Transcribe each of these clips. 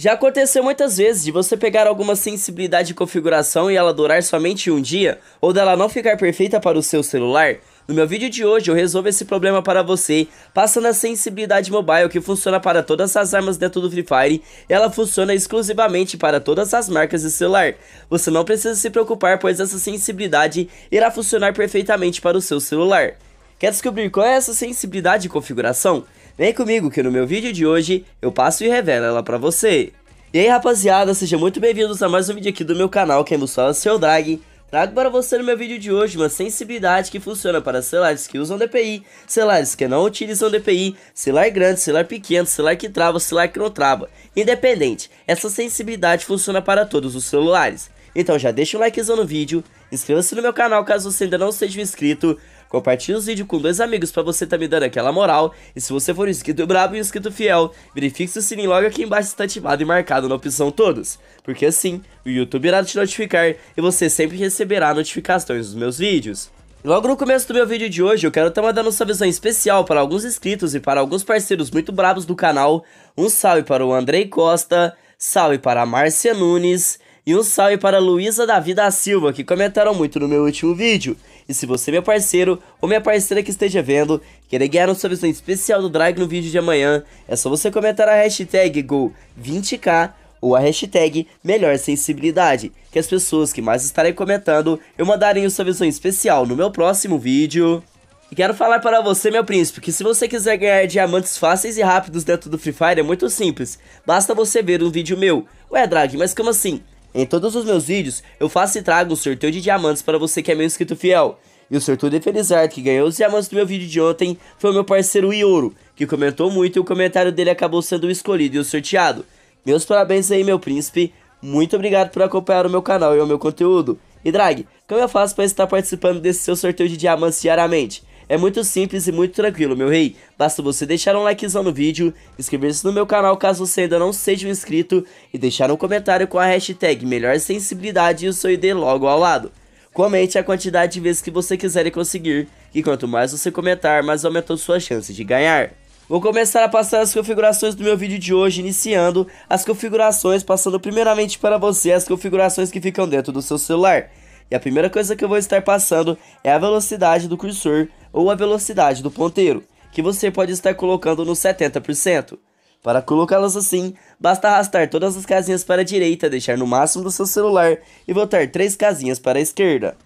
Já aconteceu muitas vezes de você pegar alguma sensibilidade de configuração e ela durar somente um dia, ou dela não ficar perfeita para o seu celular? No meu vídeo de hoje eu resolvo esse problema para você, passando a sensibilidade mobile que funciona para todas as armas dentro do Free Fire, ela funciona exclusivamente para todas as marcas de celular. Você não precisa se preocupar, pois essa sensibilidade irá funcionar perfeitamente para o seu celular. Quer descobrir qual é essa sensibilidade de configuração? Vem comigo que no meu vídeo de hoje eu passo e revelo ela pra você. E aí rapaziada, sejam muito bem-vindos a mais um vídeo aqui do meu canal, quem vos fala é o seu Drag. Trago para você no meu vídeo de hoje uma sensibilidade que funciona para celulares que usam DPI, celulares que não utilizam DPI, celular grande, celular pequeno, celular que trava, celular que não trava. Independente, essa sensibilidade funciona para todos os celulares. Então já deixa um likezão no vídeo, inscreva-se no meu canal caso você ainda não seja inscrito, Compartilhe o vídeo com dois amigos para você tá me dando aquela moral. E se você for inscrito brabo e inscrito fiel, verifique se o sininho logo aqui embaixo está ativado e marcado na opção todos. Porque assim, o YouTube irá te notificar e você sempre receberá notificações dos meus vídeos. Logo no começo do meu vídeo de hoje, eu quero estar mandando uma visão especial para alguns inscritos e para alguns parceiros muito bravos do canal. Um salve para o Andrei Costa, salve para a Márcia Nunes, e um salve para Luísa Davi da Silva, que comentaram muito no meu último vídeo. E se você, meu parceiro ou minha parceira que esteja vendo, querer ganhar um sorteio especial do Drag no vídeo de amanhã, é só você comentar a hashtag GO20K ou a hashtag Melhor Sensibilidade, que as pessoas que mais estarem comentando eu mandarei o sorteio especial no meu próximo vídeo. E quero falar para você, meu príncipe, que se você quiser ganhar diamantes fáceis e rápidos dentro do Free Fire, é muito simples. Basta você ver um vídeo meu. Ué, Drag, mas como assim? Em todos os meus vídeos, eu faço e trago o sorteio de diamantes para você que é meu inscrito fiel. E o sorteio de Felizardo que ganhou os diamantes do meu vídeo de ontem foi o meu parceiro Ioro, que comentou muito e o comentário dele acabou sendo o escolhido e o sorteado. Meus parabéns aí, meu príncipe. Muito obrigado por acompanhar o meu canal e o meu conteúdo. E Drag, como eu faço para estar participando desse seu sorteio de diamantes diariamente? É muito simples e muito tranquilo, meu rei. Basta você deixar um likezão no vídeo, inscrever-se no meu canal caso você ainda não seja um inscrito e deixar um comentário com a hashtag melhor sensibilidade e o seu ID logo ao lado. Comente a quantidade de vezes que você quiser conseguir, E quanto mais você comentar, mais aumentou sua chance de ganhar. Vou começar a passar as configurações do meu vídeo de hoje, iniciando as configurações, passando primeiramente para você as configurações que ficam dentro do seu celular. E a primeira coisa que eu vou estar passando é a velocidade do cursor ou a velocidade do ponteiro, que você pode estar colocando no 70%. Para colocá-las assim, basta arrastar todas as casinhas para a direita, deixar no máximo do seu celular e voltar três casinhas para a esquerda.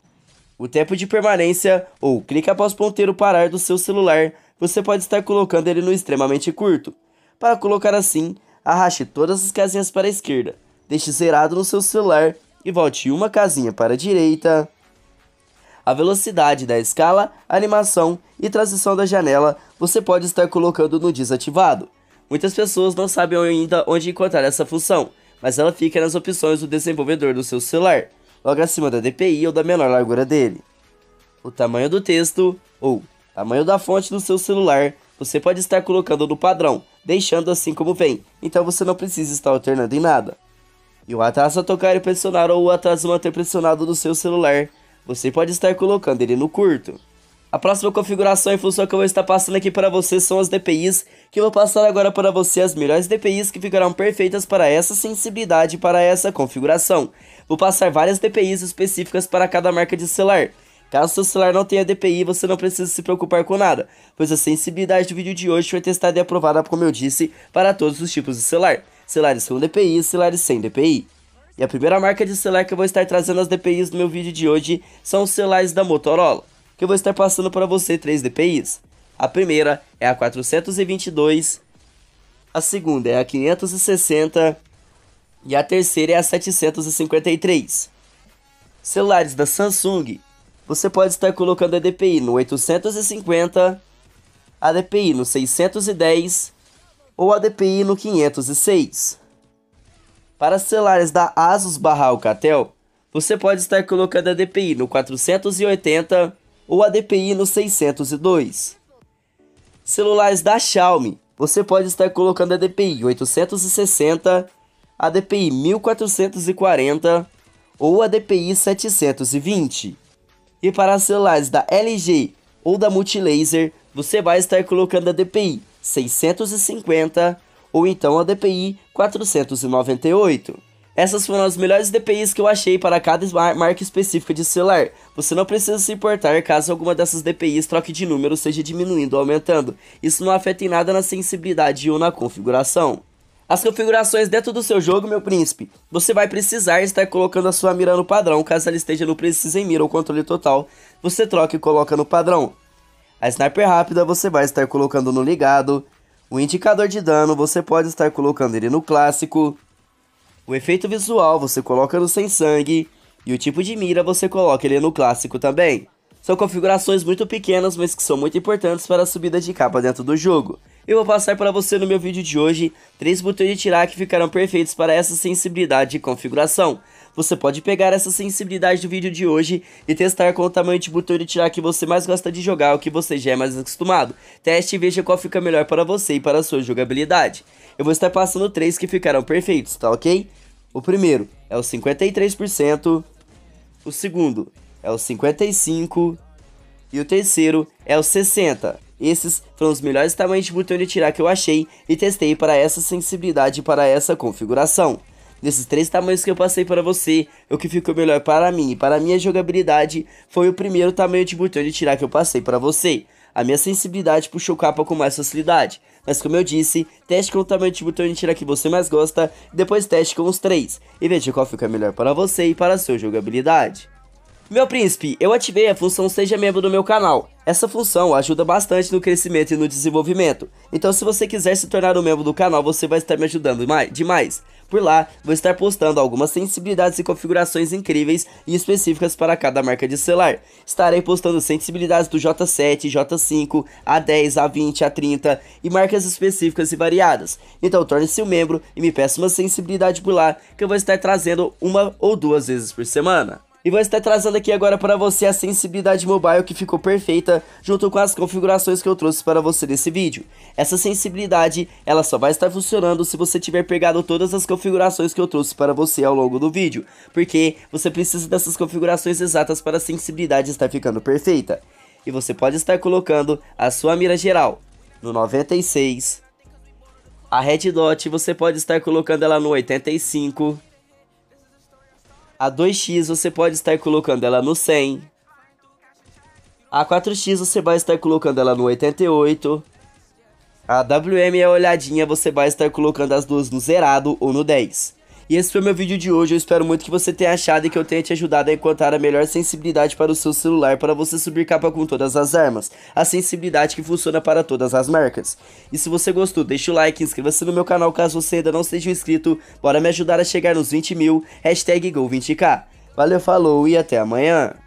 O tempo de permanência, ou clique após o ponteiro parar do seu celular, você pode estar colocando ele no extremamente curto. Para colocar assim, arraste todas as casinhas para a esquerda, deixe zerado no seu celular e volte uma casinha para a direita, a velocidade da escala, animação e transição da janela você pode estar colocando no desativado. Muitas pessoas não sabem ainda onde encontrar essa função, mas ela fica nas opções do desenvolvedor do seu celular, logo acima da DPI ou da menor largura dele. O tamanho do texto ou tamanho da fonte do seu celular você pode estar colocando no padrão, deixando assim como vem, então você não precisa estar alternando em nada. E o atraso a tocar e pressionar ou o atraso manter pressionado no seu celular você pode estar colocando ele no curto. A próxima configuração e função que eu vou estar passando aqui para você são as DPIs, que eu vou passar agora para você as melhores DPIs que ficarão perfeitas para essa sensibilidade e para essa configuração. Vou passar várias DPIs específicas para cada marca de celular. Caso seu celular não tenha DPI, você não precisa se preocupar com nada, pois a sensibilidade do vídeo de hoje foi testada e aprovada, como eu disse, para todos os tipos de celular. Celulares com DPI e celulares sem DPI. E a primeira marca de celular que eu vou estar trazendo as DPIs do meu vídeo de hoje são os celulares da Motorola, que eu vou estar passando para você três DPIs. A primeira é a 422, a segunda é a 560 e a terceira é a 753. Celulares da Samsung, você pode estar colocando a DPI no 850, a DPI no 610 ou a DPI no 506. Para celulares da Asus barra Alcatel, você pode estar colocando a DPI no 480 ou a DPI no 602. Celulares da Xiaomi, você pode estar colocando a DPI 860, a DPI 1440 ou a DPI 720. E para celulares da LG ou da Multilaser, você vai estar colocando a DPI 650 ou então a DPI 498. Essas foram as melhores DPIs que eu achei para cada marca específica de celular. Você não precisa se importar caso alguma dessas DPIs troque de número seja diminuindo ou aumentando. Isso não afeta em nada na sensibilidade ou na configuração. As configurações dentro do seu jogo, meu príncipe, você vai precisar estar colocando a sua mira no padrão, caso ela esteja no precisa em mira ou controle total, você troca e coloca no padrão. A sniper rápida você vai estar colocando no ligado, o indicador de dano você pode estar colocando ele no clássico. O efeito visual você coloca no sem sangue. E o tipo de mira você coloca ele no clássico também. São configurações muito pequenas, mas que são muito importantes para a subida de capa dentro do jogo. Eu vou passar para você no meu vídeo de hoje, três botões de tirar que ficarão perfeitos para essa sensibilidade de configuração você pode pegar essa sensibilidade do vídeo de hoje e testar com o tamanho de botão de tirar que você mais gosta de jogar ou que você já é mais acostumado. Teste e veja qual fica melhor para você e para a sua jogabilidade. Eu vou estar passando três que ficarão perfeitos, tá ok? O primeiro é o 53%, o segundo é o 55% e o terceiro é o 60%. Esses foram os melhores tamanhos de botão de tirar que eu achei e testei para essa sensibilidade e para essa configuração. Desses três tamanhos que eu passei para você, o que ficou melhor para mim e para minha jogabilidade foi o primeiro tamanho de botão de tirar que eu passei para você. A minha sensibilidade puxou capa com mais facilidade, mas como eu disse, teste com o tamanho de botão de tirar que você mais gosta, e depois teste com os três, e veja qual fica melhor para você e para a sua jogabilidade. Meu príncipe, eu ativei a função Seja Membro do meu canal. Essa função ajuda bastante no crescimento e no desenvolvimento. Então se você quiser se tornar um membro do canal, você vai estar me ajudando demais. Por lá, vou estar postando algumas sensibilidades e configurações incríveis e específicas para cada marca de celular. Estarei postando sensibilidades do J7, J5, A10, A20, A30 e marcas específicas e variadas. Então torne-se um membro e me peça uma sensibilidade por lá que eu vou estar trazendo uma ou duas vezes por semana. E vou estar trazendo aqui agora para você a sensibilidade mobile que ficou perfeita junto com as configurações que eu trouxe para você nesse vídeo. Essa sensibilidade, ela só vai estar funcionando se você tiver pegado todas as configurações que eu trouxe para você ao longo do vídeo, porque você precisa dessas configurações exatas para a sensibilidade estar ficando perfeita. E você pode estar colocando a sua mira geral no 96, a red dot você pode estar colocando ela no 85, a 2x você pode estar colocando ela no 100. A 4x você vai estar colocando ela no 88. A WM é olhadinha, você vai estar colocando as duas no zerado ou no 10. E esse foi meu vídeo de hoje, eu espero muito que você tenha achado e que eu tenha te ajudado a encontrar a melhor sensibilidade para o seu celular para você subir capa com todas as armas, a sensibilidade que funciona para todas as marcas. E se você gostou, deixa o like, inscreva-se no meu canal caso você ainda não seja inscrito, bora me ajudar a chegar nos 20 mil, hashtag Gol20k. Valeu, falou e até amanhã!